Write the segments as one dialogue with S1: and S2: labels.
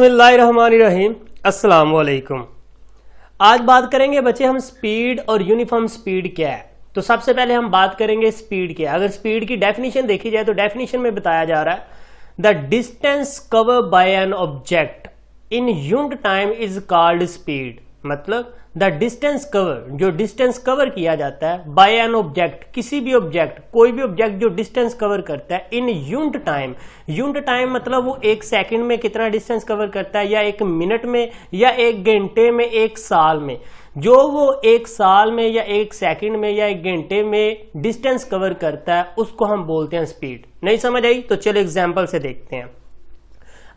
S1: अस्सलाम वालेकुम आज बात करेंगे बच्चे हम स्पीड और यूनिफॉर्म स्पीड क्या है तो सबसे पहले हम बात करेंगे स्पीड की अगर स्पीड की डेफिनेशन देखी जाए तो डेफिनेशन में बताया जा रहा है the distance cover by an object in unit time is called speed मतलब द डिस्टेंस कवर जो डिस्टेंस कवर किया जाता है बाय एन ऑब्जेक्ट किसी भी ऑब्जेक्ट कोई भी ऑब्जेक्ट जो डिस्टेंस कवर करता है in unit time unit time मतलब वो एक सेकंड में कितना डिस्टेंस कवर करता है या एक मिनट में या एक घंटे में एक साल में जो वो एक साल में या एक सेकंड में या एक घंटे में डिस्टेंस कवर करता है उसको हम बोलते हैं स्पीड नहीं समझ आई तो चलो एग्जाम्पल से देखते हैं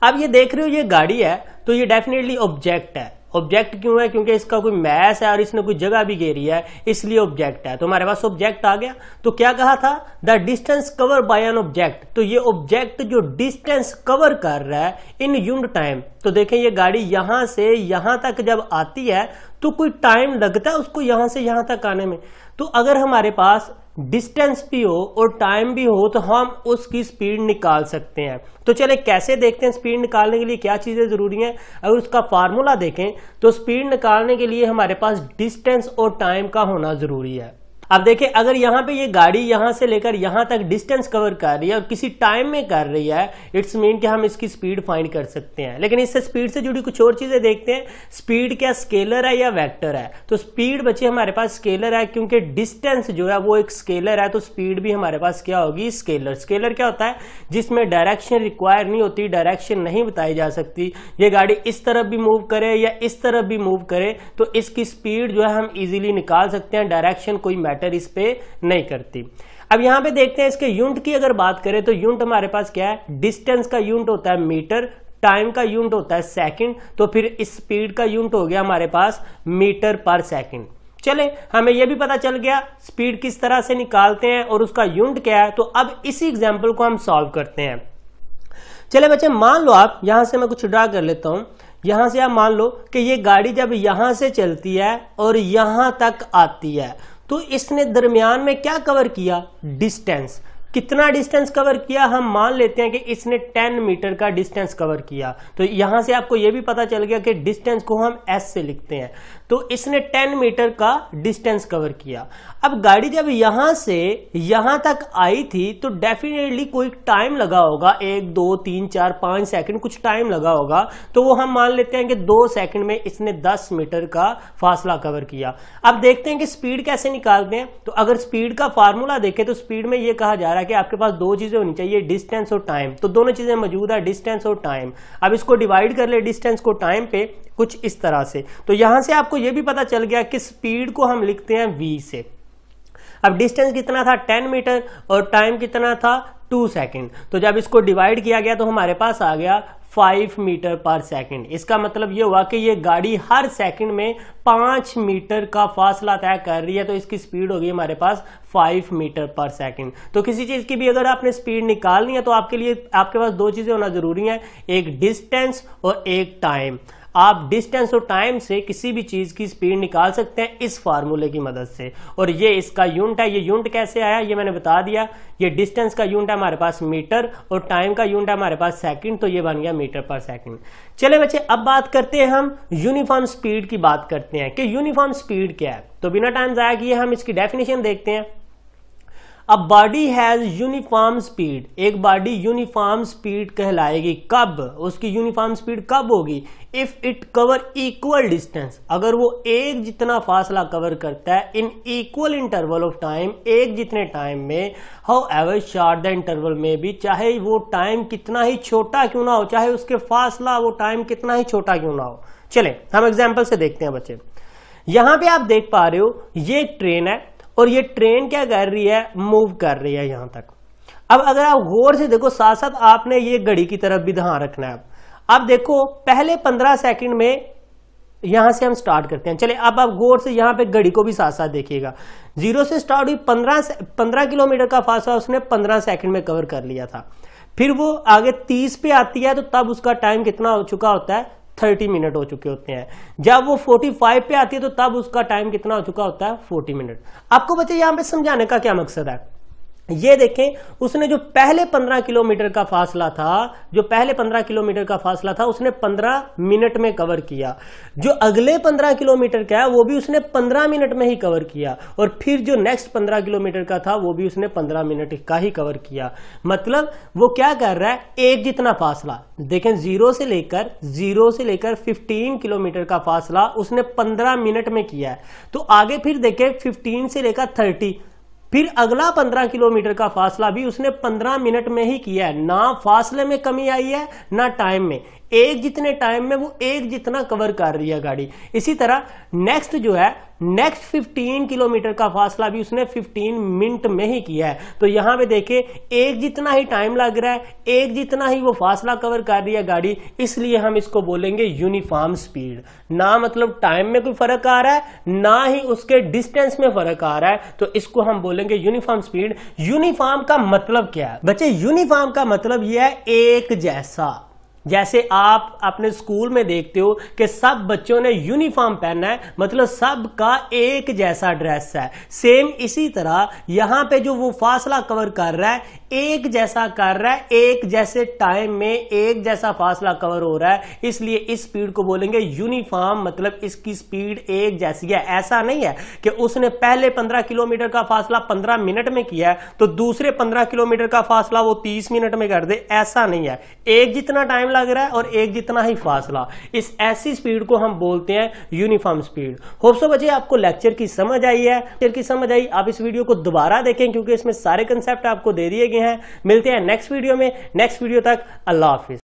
S1: अब ये देख रहे हो ये गाड़ी है तो ये डेफिनेटली ऑब्जेक्ट है ऑब्जेक्ट क्यों है क्योंकि इसका कोई मैस है और इसने कोई जगह भी घेरी है इसलिए ऑब्जेक्ट है तो हमारे पास ऑब्जेक्ट आ गया तो क्या कहा था the distance cover by an object तो ये ऑब्जेक्ट जो डिस्टेंस कवर कर रहा है इन यूनिट टाइम तो देखें ये गाड़ी यहां से यहां तक जब आती है तो कोई टाइम लगता है उसको यहां से यहां तक आने में तो अगर हमारे पास डिस्टेंस भी हो और टाइम भी हो तो हम उसकी स्पीड निकाल सकते हैं तो चले कैसे देखते हैं स्पीड निकालने के लिए क्या चीज़ें ज़रूरी हैं अगर उसका फार्मूला देखें तो स्पीड निकालने के लिए हमारे पास डिस्टेंस और टाइम का होना ज़रूरी है अब देखें अगर यहाँ पे ये यह गाड़ी यहाँ से लेकर यहाँ तक डिस्टेंस कवर कर रही है और किसी टाइम में कर रही है इट्स मीन कि हम इसकी स्पीड फाइंड कर सकते हैं लेकिन इससे स्पीड से जुड़ी कुछ और चीज़ें देखते हैं स्पीड क्या स्केलर है या वैक्टर है तो स्पीड बचे हमारे पास स्केलर है क्योंकि डिस्टेंस जो है वो एक स्केलर है तो स्पीड भी हमारे पास क्या होगी स्केलर स्केलर क्या होता है जिसमें डायरेक्शन रिक्वायर नहीं होती डायरेक्शन नहीं बताई जा सकती ये गाड़ी इस तरफ भी मूव करे या इस तरफ भी मूव करे तो इसकी स्पीड जो है हम ईजिली निकाल सकते हैं डायरेक्शन कोई मैटर मैटर इस पर नहीं करती अब यहां पे देखते हैं इसके यूनिट की अगर बात करें तो यूनिट हमारे पास क्या है डिस्टेंस का यूनिट होता है मीटर टाइम का यूनिट होता है सेकंड तो फिर स्पीड का यूनिट हो गया हमारे पास मीटर पर सेकंड चले हमें यह भी पता चल गया स्पीड किस तरह से निकालते हैं और उसका यूनिट क्या है तो अब इसी एग्जाम्पल को हम सॉल्व करते हैं चले बच्चे मान लो आप यहां से मैं कुछ ड्रा कर लेता हूं यहां से आप मान लो कि ये गाड़ी जब यहां से चलती है और यहां तक आती है तो इसने दरमियान में क्या कवर किया डिस्टेंस कितना डिस्टेंस कवर किया हम मान लेते हैं कि इसने 10 मीटर का डिस्टेंस कवर किया तो यहां से आपको यह भी पता चल गया कि डिस्टेंस को हम एस से लिखते हैं तो इसने 10 मीटर का डिस्टेंस कवर किया अब गाड़ी जब यहां से यहां तक आई थी तो डेफिनेटली कोई टाइम लगा होगा एक दो तीन चार पांच सेकंड कुछ टाइम लगा होगा तो वो हम मान लेते हैं कि दो सेकंड में इसने दस मीटर का फासला कवर किया अब देखते हैं कि स्पीड कैसे निकालते हैं तो अगर स्पीड का फार्मूला देखें तो स्पीड में यह कहा जा रहा है कि आपके पास दो चीज़ें होनी चाहिए डिस्टेंस और टाइम तो दोनों चीज़ें मौजूद है डिस्टेंस और टाइम अब इसको डिवाइड कर ले डिस्टेंस को टाइम पे कुछ इस तरह से तो यहाँ से आपको ये भी पता चल गया कि स्पीड को हम लिखते हैं वी से अब डिस्टेंस कितना था टेन मीटर और टाइम कितना था टू सेकेंड तो जब इसको डिवाइड किया गया तो हमारे पास आ गया फाइव मीटर पर सेकंड इसका मतलब ये हुआ कि ये गाड़ी हर सेकंड में 5 मीटर का फासला तय कर रही है तो इसकी स्पीड होगी हमारे पास फाइव मीटर पर सेकंड तो किसी चीज़ की भी अगर आपने स्पीड निकालनी है तो आपके लिए आपके पास दो चीज़ें होना ज़रूरी है एक डिस्टेंस और एक टाइम आप डिस्टेंस और टाइम से किसी भी चीज की स्पीड निकाल सकते हैं इस फार्मूले की मदद से और ये इसका यूनिट है ये यूनिट कैसे आया ये मैंने बता दिया ये डिस्टेंस का यूनिट है हमारे पास मीटर और टाइम का यूनिट है हमारे पास सेकंड तो ये बन गया मीटर पर सेकंड चले बच्चे अब बात करते हैं हम यूनिफॉर्म स्पीड की बात करते हैं कि यूनिफॉर्म स्पीड क्या है तो बिना टाइम जाया किए हम इसकी डेफिनेशन देखते हैं अब बॉडी हैज यूनिफॉर्म स्पीड एक बॉडी यूनिफॉर्म स्पीड कहलाएगी कब उसकी यूनिफॉर्म स्पीड कब होगी if it cover equal distance अगर वो एक जितना फासला कवर करता है in equal interval of time एक जितने टाइम में however short the interval में भी चाहे वो टाइम कितना ही छोटा क्यों ना हो चाहे उसके फासला वो टाइम कितना ही छोटा क्यों ना हो चले हम एग्जाम्पल से देखते हैं बच्चे यहां पे आप देख पा रहे हो ये एक ट्रेन है और ये ट्रेन क्या कर रही है मूव कर रही है यहां तक अब अगर आप गौर से देखो साथ साथ आपने ये घड़ी की तरफ भी ध्यान रखना है अब देखो पहले पंद्रह सेकंड में यहां से हम स्टार्ट करते हैं चले अब आप गौर से यहां पे घड़ी को भी साथ साथ देखिएगा जीरो से स्टार्ट हुई पंद्रह पंद्रह किलोमीटर का फासला उसने पंद्रह सेकंड में कवर कर लिया था फिर वो आगे तीस पे आती है तो तब उसका टाइम कितना हो चुका होता है थर्टी मिनट हो चुके होते हैं जब वो फोर्टी फाइव पे आती है तो तब उसका टाइम कितना हो चुका होता है फोर्टी मिनट आपको बच्चे यहाँ पे समझाने का क्या मकसद है ये देखें उसने जो पहले 15 किलोमीटर का फासला था जो पहले 15 किलोमीटर का फासला था उसने 15 मिनट में कवर किया जो अगले 15 किलोमीटर का है वो भी उसने 15 मिनट में ही कवर किया और फिर जो नेक्स्ट 15 किलोमीटर का था वो भी उसने 15 मिनट का ही कवर किया मतलब वो क्या कर रहा है एक जितना फासला देखें जीरो से लेकर जीरो से लेकर फिफ्टीन किलोमीटर का फासला उसने पंद्रह मिनट में किया है तो आगे फिर देखें फिफ्टीन से लेकर थर्टी फिर अगला पंद्रह किलोमीटर का फासला भी उसने पंद्रह मिनट में ही किया है ना फासले में कमी आई है ना टाइम में एक जितने टाइम में वो एक जितना कवर कर रही है गाड़ी इसी तरह नेक्स्ट जो है नेक्स्ट 15 किलोमीटर का फासला भी उसने 15 मिनट में ही किया है तो यहां पे देखिए एक जितना ही टाइम लग रहा है एक जितना ही वो फासला कवर कर रही है गाड़ी इसलिए हम इसको बोलेंगे यूनिफॉर्म स्पीड ना मतलब टाइम में कोई फर्क आ रहा है ना ही उसके डिस्टेंस में फर्क आ रहा है तो इसको हम बोलेंगे यूनिफॉर्म स्पीड यूनिफॉर्म का मतलब क्या है बच्चे यूनिफॉर्म का मतलब यह है एक जैसा जैसे आप अपने स्कूल में देखते हो कि सब बच्चों ने यूनिफॉर्म पहनना है मतलब सब का एक जैसा ड्रेस है सेम इसी तरह यहाँ पे जो वो फासला कवर कर रहा है एक जैसा कर रहा है एक जैसे टाइम में एक जैसा फासला कवर हो रहा है इसलिए इस स्पीड को बोलेंगे यूनिफॉर्म मतलब इसकी स्पीड एक जैसी है ऐसा नहीं है कि उसने पहले पंद्रह किलोमीटर का फासला पंद्रह मिनट में किया है तो दूसरे पंद्रह किलोमीटर का फासला वो तीस मिनट में कर दे ऐसा नहीं है एक जितना टाइम लग रहा है और एक जितना ही फासला इस ऐसी स्पीड को हम बोलते हैं यूनिफॉर्म स्पीड होप्सो बचे आपको लेक्चर की समझ आई है लेक्चर की समझ आई आप इस वीडियो को दोबारा देखें क्योंकि इसमें सारे कंसेप्ट आपको दे दिए गए हैं मिलते हैं नेक्स्ट वीडियो में नेक्स्ट वीडियो तक अल्लाह हाफिज